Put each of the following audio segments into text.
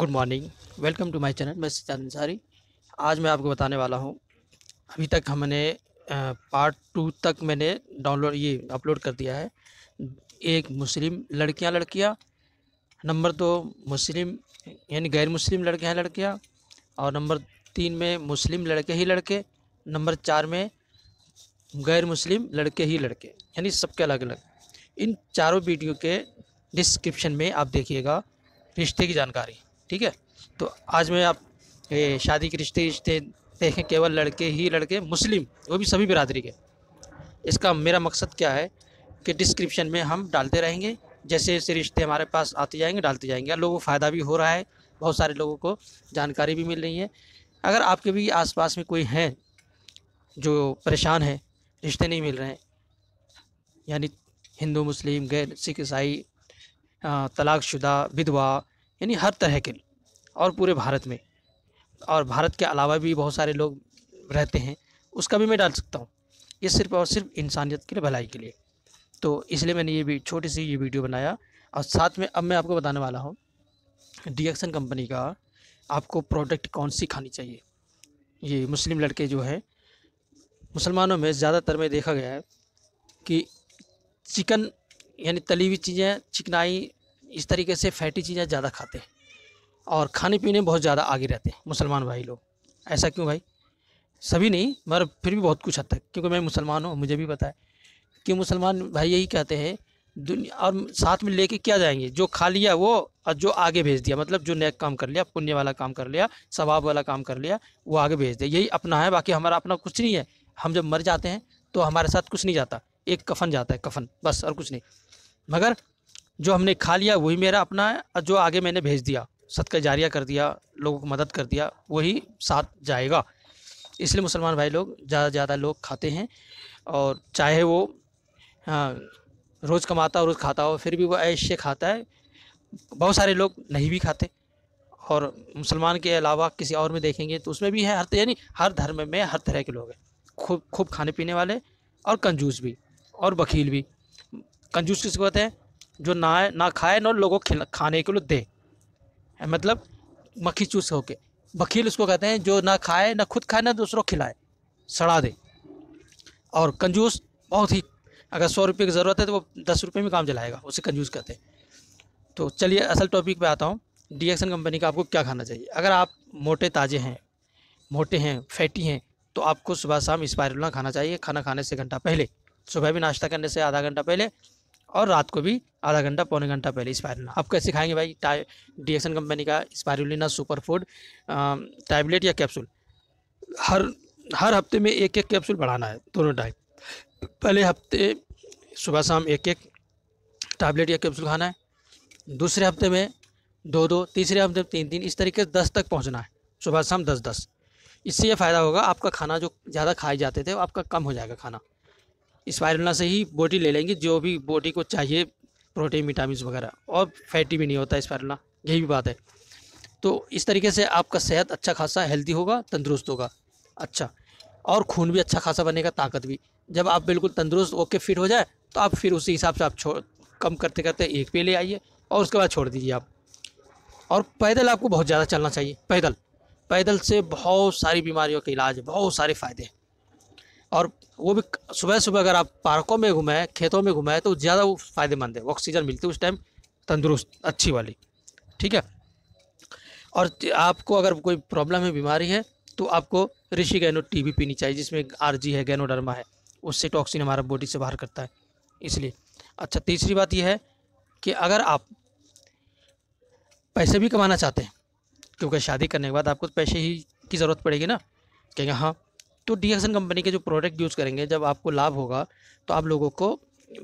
good morning welcome to my channel मैं सिद्धार्थ अंसारी आज मैं आपको बताने वाला हूँ अभी तक हमने पार्ट टू तक मैंने डाउनलोड ये अपलोड कर दिया है एक मुस्लिम लड़कियाँ लड़कियाँ नंबर दो मुस्लिम यानी गैर मुस्लिम लड़कियाँ लड़कियाँ और नंबर तीन में मुस्लिम लड़के ही लड़के नंबर चार में गैर मुस्लिम लड़के ही लड़के यानी सबके अलग अलग इन चारों वीडियो के डिस्क्रिप्शन में आप देखिएगा रिश्ते की जानकारी ठीक है तो आज मैं आप ये शादी के रिश्ते रिश्ते देखें केवल लड़के ही लड़के मुस्लिम वो भी सभी बिरादरी के इसका मेरा मकसद क्या है कि डिस्क्रिप्शन में हम डालते रहेंगे जैसे जैसे रिश्ते हमारे पास आते जाएंगे डालते जाएंगे लोगों को फ़ायदा भी हो रहा है बहुत सारे लोगों को जानकारी भी मिल रही है अगर आपके भी आसपास में कोई हैं जो परेशान है रिश्ते नहीं मिल रहे हैं यानी हिंदू मुस्लिम गैर सिख ईसाई तलाकशुदा विधवा यानी हर तरह के और पूरे भारत में और भारत के अलावा भी बहुत सारे लोग रहते हैं उसका भी मैं डाल सकता हूँ ये सिर्फ और सिर्फ इंसानियत के लिए भलाई के लिए तो इसलिए मैंने ये भी छोटी सी ये वीडियो बनाया और साथ में अब मैं आपको बताने वाला हूँ डीएक्सन कंपनी का आपको प्रोडक्ट कौन सी खानी चाहिए ये मुस्लिम लड़के जो है मुसलमानों में ज़्यादातर में देखा गया है कि चिकन यानी तली हुई चीज़ें चिकनाई इस तरीके से फैटी चीज़ें ज़्यादा खाते हैं और खाने पीने बहुत ज़्यादा आगे रहते हैं मुसलमान भाई लोग ऐसा क्यों भाई सभी नहीं मगर फिर भी बहुत कुछ हद तक क्योंकि मैं मुसलमान हूँ मुझे भी पता है कि मुसलमान भाई यही कहते हैं दुनिया और साथ में लेके क्या जाएंगे जो खा लिया वो और जो आगे भेज दिया मतलब जो नेक काम कर लिया पुण्य वाला काम कर लिया सवाब वाला काम कर लिया वो आगे भेज दिया यही अपना है बाकी हमारा अपना कुछ नहीं है हम जब मर जाते हैं तो हमारे साथ कुछ नहीं जाता एक कफन जाता है कफन बस और कुछ नहीं मगर जो हमने खा लिया वही मेरा अपना है और जो आगे मैंने भेज दिया सदका जारिया कर दिया लोगों को मदद कर दिया वही साथ जाएगा इसलिए मुसलमान भाई लोग ज़्यादा से ज़्यादा लोग खाते हैं और चाहे वो हाँ रोज़ कमाता हो रोज़ खाता हो फिर भी वो ऐसे खाता है बहुत सारे लोग नहीं भी खाते और मुसलमान के अलावा किसी और में देखेंगे तो उसमें भी है हर यानी हर धर्म में हर तरह के लोग हैं खूब खूब खाने पीने वाले और कंजूस भी और बकील भी कंजूस किसको कहते हैं जो ना ना खाए ना लोगों को खाने के लिए दे मतलब मक्खी चूस होके बखील उसको कहते हैं जो ना खाए ना खुद खाए ना दूसरों खिलाए सड़ा दे और कंजूस बहुत ही अगर सौ रुपये की ज़रूरत है तो वो दस रुपये में काम चलाएगा उसे कंजूस कहते हैं तो चलिए असल टॉपिक पे आता हूँ डी एक्सन कंपनी का आपको क्या खाना चाहिए अगर आप मोटे ताजे हैं मोटे हैं फैटी हैं तो आपको सुबह शाम स्पायरुला खाना चाहिए खाना खाने से घंटा पहले सुबह भी नाश्ता करने से आधा घंटा पहले और रात को भी आधा घंटा पौने घंटा पहले स्पायरुलिना आप कैसे खाएंगे भाई टाइ डीएक्सन कंपनी का स्पायरुलिना सुपर फूड टैबलेट या कैप्सूल हर हर हफ्ते में एक एक कैप्सूल बढ़ाना है दोनों टाइम पहले हफ्ते सुबह शाम एक एक टैबलेट या कैप्सूल खाना है दूसरे हफ्ते में दो दो तीसरे हफ्ते में तीन तीन इस तरीके से दस तक पहुँचना है सुबह शाम दस दस इससे यह फ़ायदा होगा आपका खाना जो ज़्यादा खाए जाते थे आपका कम हो जाएगा खाना स्पायरुला से ही बोटी ले लेंगे जो भी बोटी को चाहिए प्रोटीन विटामिन वगैरह और फैटी भी नहीं होता स्पायरुला यही भी बात है तो इस तरीके से आपका सेहत अच्छा खासा हेल्दी होगा तंदुरुस्त होगा अच्छा और खून भी अच्छा खासा बनेगा ताकत भी जब आप बिल्कुल तंदुरुस्त ओके फिट हो जाए तो आप फिर उसी हिसाब से आप छोड़ कम करते करते एक पे ले आइए और उसके बाद छोड़ दीजिए आप और पैदल आपको बहुत ज़्यादा चलना चाहिए पैदल पैदल से बहुत सारी बीमारियों का इलाज है बहुत सारे फ़ायदे हैं और वो भी सुबह सुबह अगर आप पार्कों में घुमाएं खेतों में घुमाएं तो ज़्यादा वो फ़ायदेमंद है ऑक्सीजन मिलती है उस टाइम तंदुरुस्त अच्छी वाली ठीक है और आपको अगर कोई प्रॉब्लम है बीमारी है तो आपको ऋषि गैनो टी भी पीनी चाहिए जिसमें आर जी है गैनोडर्मा है उससे टॉक्सिन हमारा बॉडी से बाहर करता है इसलिए अच्छा तीसरी बात यह है कि अगर आप पैसे भी कमाना चाहते हैं क्योंकि शादी करने के बाद आपको पैसे ही की ज़रूरत पड़ेगी ना कहेंगे हाँ तो डीएक्सन कंपनी के जो प्रोडक्ट यूज़ करेंगे जब आपको लाभ होगा तो आप लोगों को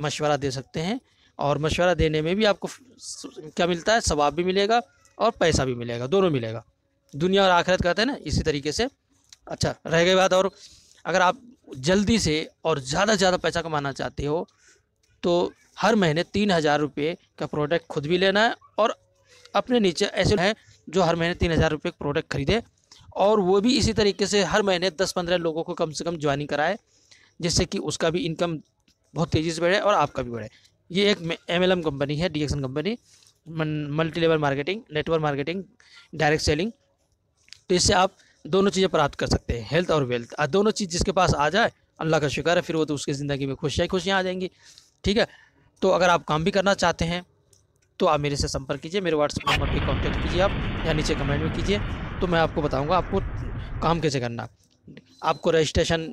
मशवरा दे सकते हैं और मशवरा देने में भी आपको क्या मिलता है सवाब भी मिलेगा और पैसा भी मिलेगा दोनों मिलेगा दुनिया और आखिरत कहते हैं ना इसी तरीके से अच्छा रह गई बात और अगर आप जल्दी से और ज़्यादा से ज़्यादा पैसा कमाना चाहते हो तो हर महीने तीन हज़ार रुपये का प्रोडक्ट खुद भी लेना है और अपने नीचे ऐसे हैं जो हर महीने तीन हज़ार रुपये का प्रोडक्ट खरीदे और वो भी इसी तरीके से हर महीने दस पंद्रह लोगों को कम से कम ज्वाइनिंग कराए जिससे कि उसका भी इनकम बहुत तेज़ी से बढ़े और आपका भी बढ़े ये एक एम कंपनी है D company multi level marketing network marketing direct selling तो इससे आप दोनों चीज़ें प्राप्त कर सकते हैं हेल्थ और वेल्थ दोनों चीज़ जिसके पास आ जाए अल्लाह का शुक्र है फिर वो तो उसकी ज़िंदगी में खुशियाँ खुशियाँ आ जाएंगी ठीक है तो अगर आप काम भी करना चाहते हैं तो आप मेरे से संपर्क कीजिए मेरे व्हाट्सएप नंबर पर कॉन्टैक्ट कीजिए आप या नीचे कमेंट में कीजिए तो मैं आपको बताऊँगा आपको काम कैसे करना आपको रजिस्ट्रेशन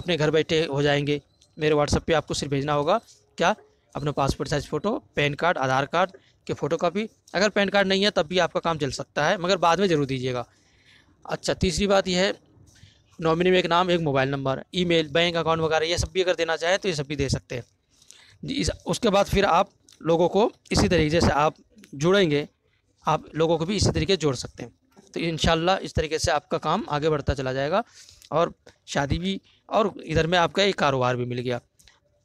अपने घर बैठे हो जाएंगे मेरे व्हाट्सएप पे आपको सिर्फ भेजना होगा क्या अपना passport size photo pan card Aadhaar card के फ़ोटो कापी अगर पैन कार्ड नहीं है तब भी आपका काम चल सकता है मगर बाद में ज़रूर दीजिएगा अच्छा तीसरी बात यह है नॉमिनी में एक नाम एक mobile number email bank account वगैरह ये सब भी अगर देना चाहें तो ये सब भी दे सकते हैं इस उसके बाद फिर आप लोगों को इसी तरीके से आप जुड़ेंगे आप लोगों को भी इसी तरीके जोड़ सकते हैं तो इन इस तरीके से आपका काम आगे बढ़ता चला जाएगा और शादी भी और इधर में आपका एक कारोबार भी मिल गया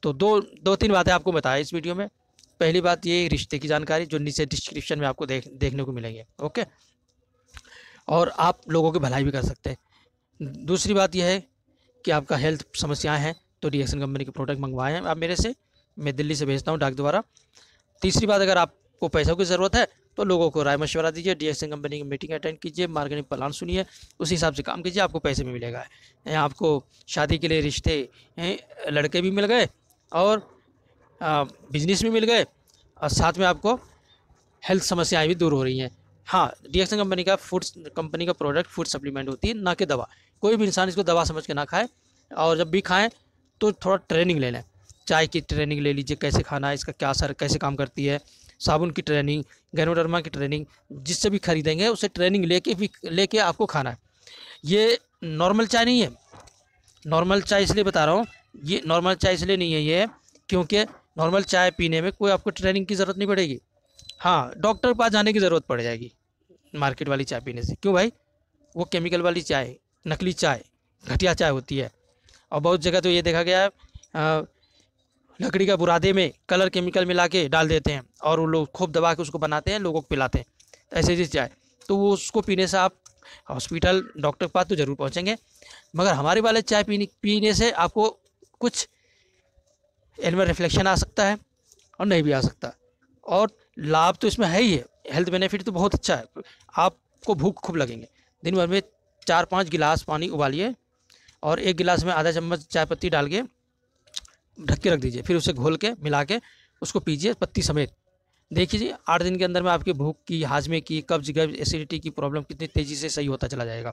तो दो दो तीन बातें आपको बताया इस वीडियो में पहली बात ये रिश्ते की जानकारी जो नीचे डिस्क्रिप्शन में आपको देख देखने को मिलेंगे ओके और आप लोगों की भलाई भी कर सकते हैं दूसरी बात यह है कि आपका हेल्थ समस्याएं हैं तो डी कंपनी के प्रोडक्ट मंगवाए हैं आप मेरे से मैं दिल्ली से भेजता हूँ डाक द्वारा तीसरी बात अगर आपको पैसों की ज़रूरत है तो लोगों को राय मशवरा दीजिए डी कंपनी की मीटिंग अटेंड कीजिए मार्केटिंग प्लान सुनिए उस हिसाब से काम कीजिए आपको पैसे भी मिलेगा आपको शादी के लिए रिश्ते लड़के भी मिल गए और बिजनेस भी मिल गए और साथ में आपको हेल्थ समस्याएं भी दूर हो रही हैं हाँ डी कंपनी का फूड कंपनी का प्रोडक्ट फूड सप्लीमेंट होती है ना कि दवा कोई भी इंसान इसको दवा समझ के ना खाए और जब भी खाएँ तो थोड़ा ट्रेनिंग ले लें चाय की ट्रेनिंग ले लीजिए कैसे खाना है इसका क्या असर कैसे काम करती है साबुन की ट्रेनिंग गैनोडर्मा की ट्रेनिंग जिससे भी खरीदेंगे उसे ट्रेनिंग लेके भी लेके आपको खाना है ये नॉर्मल चाय नहीं है नॉर्मल चाय इसलिए बता रहा हूँ ये नॉर्मल चाय इसलिए नहीं है ये क्योंकि नॉर्मल चाय पीने में कोई आपको ट्रेनिंग की ज़रूरत नहीं पड़ेगी हाँ डॉक्टर के पास जाने की ज़रूरत पड़ जाएगी मार्केट वाली चाय पीने से क्यों भाई वो केमिकल वाली चाय नकली चाय घटिया चाय होती है और बहुत जगह तो ये देखा गया है लकड़ी का बुरादे में कलर केमिकल मिला के डाल देते हैं और वो लोग खूब दबा के उसको बनाते हैं लोगों को पिलाते हैं तो ऐसे जिस जाए तो वो उसको पीने से आप हॉस्पिटल डॉक्टर के पास तो ज़रूर पहुँचेंगे मगर हमारे वाले चाय पीने पीने से आपको कुछ एनिमल रिफ्लेक्शन आ सकता है और नहीं भी आ सकता और लाभ तो इसमें है ही है हेल्थ बेनिफिट तो बहुत अच्छा है आपको भूख खूब लगेंगे दिन भर में चार पाँच गिलास पानी उबालिए और एक गिलास में आधा चम्मच चाय पत्ती डाल के ढक के रख दीजिए फिर उसे घोल के मिला के उसको पीजिए पत्ती समेत देखिए आठ दिन के अंदर में आपकी भूख की हाजमे की कब्ज गर्ज एसिडिटी की प्रॉब्लम कितनी तेज़ी से सही होता चला जाएगा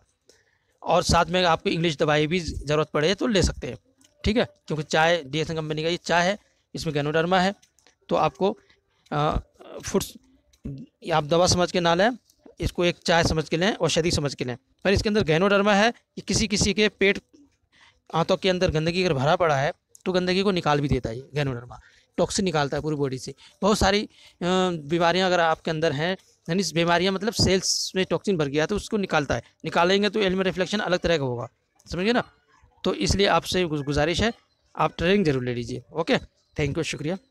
और साथ में आपको इंग्लिश दवाई भी ज़रूरत पड़े तो ले सकते हैं ठीक है क्योंकि चाय डी कंपनी का ये चाय है इसमें गैनोडर्मा है तो आपको फूड्स आप दवा समझ के ना लें इसको एक चाय समझ के लें औषधि समझ के लें पर इसके अंदर गैनोडर्मा है कि किसी किसी के पेट आंतों के अंदर गंदगी अगर भरा पड़ा है तो गंदगी को निकाल भी देता है गैनोडर्मा टॉक्सिन निकालता है पूरी बॉडी से बहुत सारी बीमारियां अगर आपके अंदर हैं यानी बीमारियां मतलब सेल्स में टॉक्सिन भर गया तो उसको निकालता है निकालेंगे तो एल रिफ्लेक्शन अलग तरह का होगा समझिए ना तो इसलिए आपसे गुजारिश है आप ट्रेनिंग ज़रूर ले लीजिए ओके थैंक यू शुक्रिया